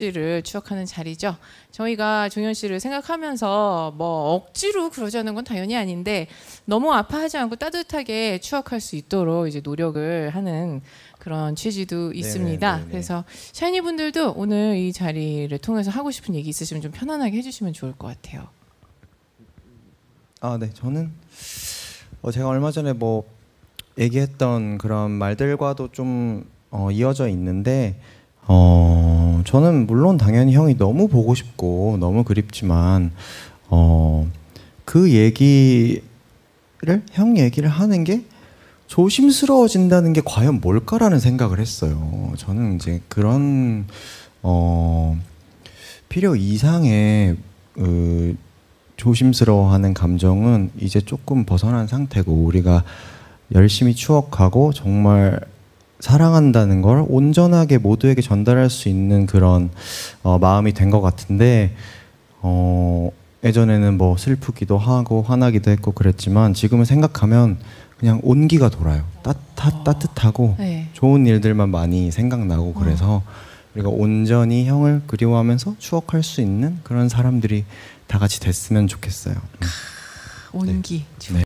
씨를 추억하는 자리죠. 저희가 종현 씨를 생각하면서 뭐 억지로 그러자는 건 당연히 아닌데 너무 아파하지 않고 따뜻하게 추억할 수 있도록 이제 노력을 하는 그런 취지도 네, 있습니다. 네네네네. 네, 네. 그래서 샤이니 분들도 오늘 이 자리를 통해서 하고 싶은 얘기 있으시면 좀 편안하게 해주시면 좋을 것 같아요. 아, 네. 저는 어, 제가 얼마 전에 뭐 얘기했던 그런 말들과도 좀 어, 이어져 있는데 어. 저는 물론 당연히 형이 너무 보고 싶고 너무 그립지만 어, 그 얘기를 형 얘기를 하는 게 조심스러워진다는 게 과연 뭘까라는 생각을 했어요. 저는 이제 그런 어, 필요 이상의 그, 조심스러워하는 감정은 이제 조금 벗어난 상태고 우리가 열심히 추억하고 정말 사랑한다는 걸 온전하게 모두에게 전달할 수 있는 그런 어, 마음이 된 것 같은데 어, 예전에는 뭐 슬프기도 하고 화나기도 했고 그랬지만 지금은 생각하면 그냥 온기가 돌아요. 따뜻 따뜻하고 네. 좋은 일들만 많이 생각나고 어. 그래서 우리가 온전히 형을 그리워하면서 추억할 수 있는 그런 사람들이 다 같이 됐으면 좋겠어요. 음. 온기. 네.